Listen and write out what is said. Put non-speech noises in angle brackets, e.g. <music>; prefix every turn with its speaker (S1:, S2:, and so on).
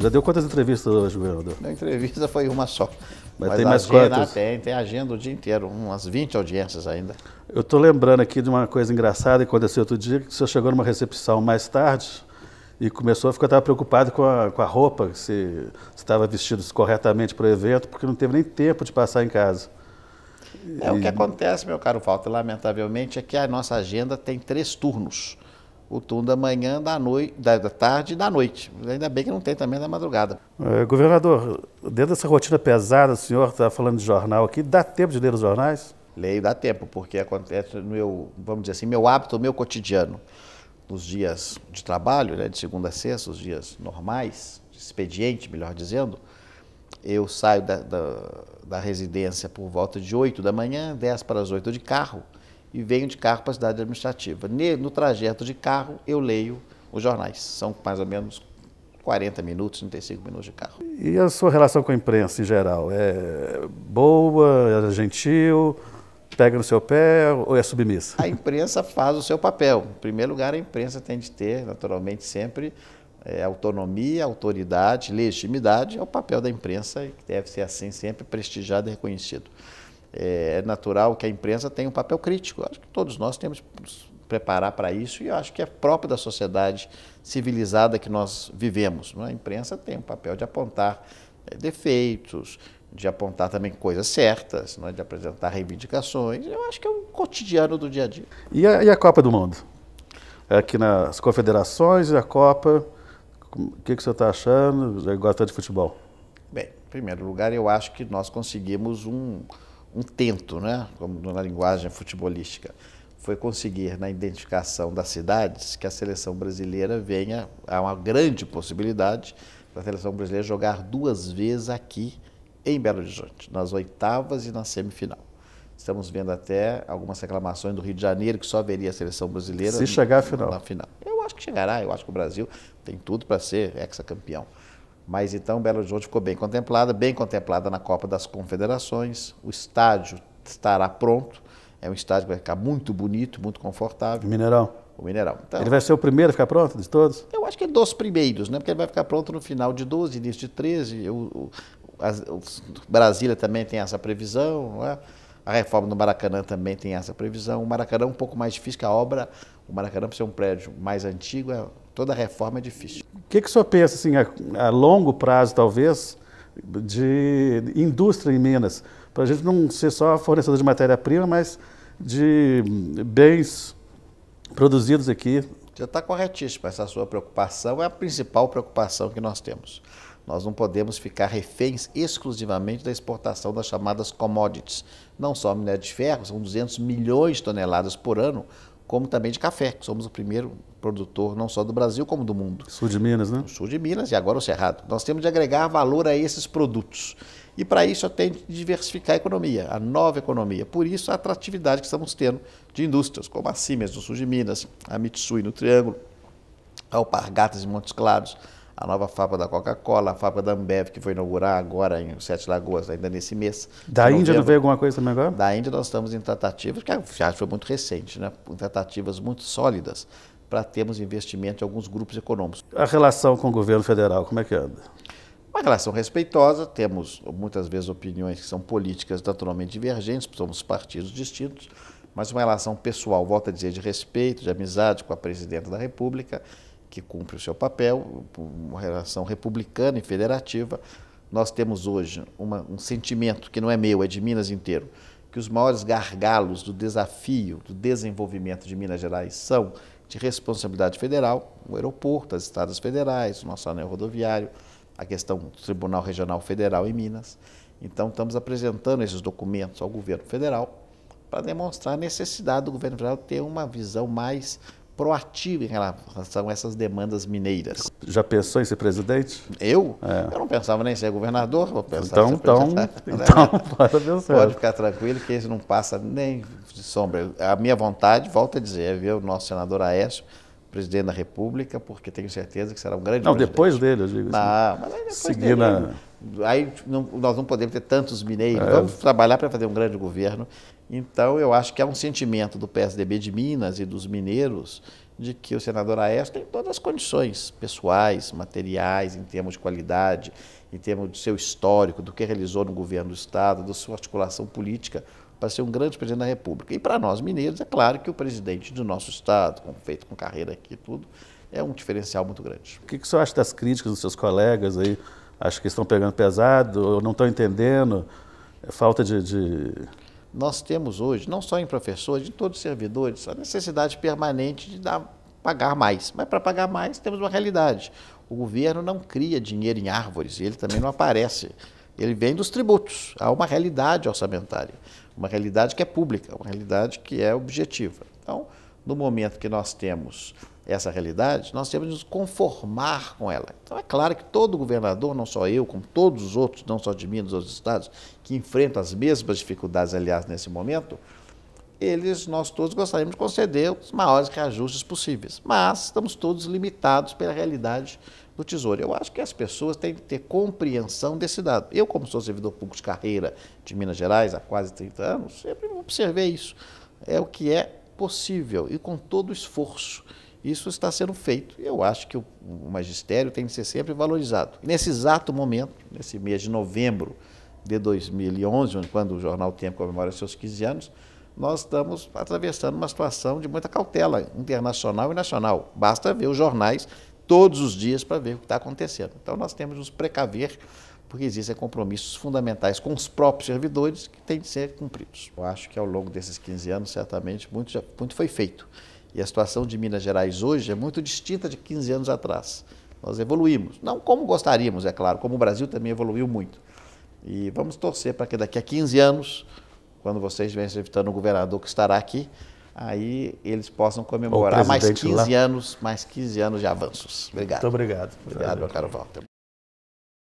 S1: Já deu quantas entrevistas hoje, governador? A entrevista foi uma só. Mas, Mas tem mais agenda, quantas? Tem, tem agenda o dia inteiro, umas 20 audiências ainda.
S2: Eu estou lembrando aqui de uma coisa engraçada que aconteceu outro dia, que o senhor chegou numa recepção mais tarde e começou a ficar tava preocupado com a, com a roupa, se estava vestido
S1: corretamente para o evento, porque não teve nem tempo de passar em casa. É, e... O que acontece, meu caro Falta, lamentavelmente, é que a nossa agenda tem três turnos o turno da manhã, da, noite, da, tarde e da noite. Ainda bem que não tem também da madrugada.
S2: É, governador,
S1: dentro dessa rotina pesada, o senhor está falando de jornal aqui, dá tempo de ler os jornais? Leio, dá tempo, porque acontece no meu, vamos dizer assim, meu hábito, meu cotidiano. Nos dias de trabalho, né, de segunda a sexta, os dias normais, expediente, melhor dizendo, eu saio da, da, da residência por volta de 8 da manhã, 10 para as 8 de carro, e venho de carro para a cidade administrativa. No trajeto de carro, eu leio os jornais. São mais ou menos 40 minutos, 35 minutos de carro.
S2: E a sua relação com a imprensa em geral? É boa? É gentil? Pega no seu
S1: pé ou é submissa? A imprensa faz o seu papel. Em primeiro lugar, a imprensa tem de ter, naturalmente, sempre é, autonomia, autoridade, legitimidade. É o papel da imprensa e deve ser assim sempre prestigiado e reconhecido. É, é natural que a imprensa tenha um papel crítico. Acho que todos nós temos que nos preparar para isso e acho que é próprio da sociedade civilizada que nós vivemos. É? A imprensa tem um papel de apontar é, defeitos, de apontar também coisas certas, de apresentar reivindicações. Eu acho que é um cotidiano do dia a dia. E a, e a Copa do Mundo? Aqui
S2: nas confederações e a Copa, o que, que você está achando? Você gosta de futebol?
S1: Bem, em primeiro lugar, eu acho que nós conseguimos um, um tento, né, como na linguagem futebolística, foi conseguir na identificação das cidades que a seleção brasileira venha a uma grande possibilidade da seleção brasileira jogar duas vezes aqui em Belo Horizonte, nas oitavas e na semifinal. Estamos vendo até algumas reclamações do Rio de Janeiro que só veria a seleção brasileira se chegar à final. Na final. Eu acho que chegará, eu acho que o Brasil tem tudo para ser ex-campeão. Mas então Belo Horizonte ficou bem contemplada, bem contemplada na Copa das Confederações. O estádio estará pronto. É um estádio que vai ficar muito bonito, muito confortável. Mineirão. O Mineirão. Então, ele vai ser o primeiro a ficar pronto de todos? Eu acho que é dos primeiros, né? Porque ele vai ficar pronto no final de 12, início de 13. Eu, o, as, Brasília também tem essa previsão. É? A reforma do Maracanã também tem essa previsão. O Maracanã é um pouco mais difícil que a obra. O Maracanã, por ser um prédio mais antigo, é Toda reforma é difícil. O
S2: que, que o senhor pensa, assim, a, a longo prazo, talvez, de indústria em Minas? Para a gente não ser só fornecedor de matéria-prima, mas de bens produzidos aqui. Você
S1: está corretíssimo. Essa sua preocupação é a principal preocupação que nós temos. Nós não podemos ficar reféns exclusivamente da exportação das chamadas commodities. Não só minério de ferro, são 200 milhões de toneladas por ano, como também de café, que somos o primeiro produtor não só do Brasil, como do mundo. Sul de Minas, né? sul de Minas e agora o Cerrado. Nós temos de agregar valor a esses produtos. E para isso eu tenho de diversificar a economia, a nova economia. Por isso a atratividade que estamos tendo de indústrias, como a Siemens no sul de Minas, a Mitsui no Triângulo, a Alpargatas em Montes Claros, a nova fábrica da Coca-Cola, a fábrica da Ambev, que foi inaugurar agora em Sete Lagoas, ainda nesse mês. Da Índia não veio alguma coisa também agora? Da Índia nós estamos em tratativas, que viagem foi muito recente, né? em tratativas muito sólidas para termos investimento em alguns grupos econômicos. A relação com o governo federal, como é que anda? Uma relação respeitosa, temos muitas vezes opiniões que são políticas naturalmente divergentes, somos partidos distintos, mas uma relação pessoal, volta a dizer, de respeito, de amizade com a presidenta da República que cumpre o seu papel, uma relação republicana e federativa. Nós temos hoje uma, um sentimento que não é meu, é de Minas inteiro, que os maiores gargalos do desafio do desenvolvimento de Minas Gerais são de responsabilidade federal, o aeroporto, as estradas federais, o nosso anel rodoviário, a questão do Tribunal Regional Federal em Minas. Então, estamos apresentando esses documentos ao governo federal para demonstrar a necessidade do governo federal ter uma visão mais proativo em relação a essas demandas mineiras. Já pensou em ser presidente? Eu? É. Eu não pensava nem em ser governador. Vou pensar então, então, <laughs> então, Pode ficar tranquilo que isso não passa nem de sombra. A minha vontade, volto a dizer, é ver o nosso senador Aécio presidente da República, porque tenho certeza que será um grande Não, presidente. depois dele, eu digo. Assim. Não, mas aí depois Seguir dele aí não, nós não podemos ter tantos mineiros, é. vamos trabalhar para fazer um grande governo. Então, eu acho que é um sentimento do PSDB de Minas e dos mineiros de que o senador Aécio tem todas as condições pessoais, materiais, em termos de qualidade, em termos do seu histórico, do que realizou no governo do Estado, da sua articulação política, para ser um grande presidente da República. E para nós mineiros, é claro que o presidente do nosso Estado, feito com carreira aqui e tudo, é um diferencial muito grande. O que, que você acha das críticas dos seus colegas aí? acho que estão pegando pesado,
S2: ou não estão entendendo, é falta de, de,
S1: Nós temos hoje, não só em professores, em todos os servidores, a necessidade permanente de dar, pagar mais. Mas para pagar mais, temos uma realidade. O governo não cria dinheiro em árvores, ele também não aparece. Ele vem dos tributos. Há uma realidade orçamentária, uma realidade que é pública, uma realidade que é objetiva. Então, no momento que nós temos essa realidade, nós temos de nos conformar com ela. Então é claro que todo governador, não só eu, como todos os outros, não só de mim, dos outros estados, que enfrentam as mesmas dificuldades, aliás, nesse momento, eles, nós todos gostaríamos de conceder os maiores reajustes possíveis. Mas estamos todos limitados pela realidade do Tesouro. Eu acho que as pessoas têm que ter compreensão desse dado. Eu, como sou servidor público de carreira de Minas Gerais há quase 30 anos, sempre observei isso. É o que é possível e com todo o esforço. Isso está sendo feito. Eu acho que o magistério tem que ser sempre valorizado. Nesse exato momento, nesse mês de novembro de 2011, quando o jornal Tempo comemora seus 15 anos, nós estamos atravessando uma situação de muita cautela internacional e nacional. Basta ver os jornais todos os dias para ver o que está acontecendo. Então, nós temos nos precaver porque existem compromissos fundamentais com os próprios servidores que têm de ser cumpridos. Eu acho que ao longo desses 15 anos, certamente, muito, já, muito foi feito. E a situação de Minas Gerais hoje é muito distinta de 15 anos atrás. Nós evoluímos, não como gostaríamos, é claro, como o Brasil também evoluiu muito. E vamos torcer para que daqui a 15 anos, quando vocês venham visitando o governador que estará aqui, aí eles possam comemorar mais 15 lá. anos, mais 15 anos de avanços. Obrigado. Muito obrigado. Obrigado, meu caro Walter.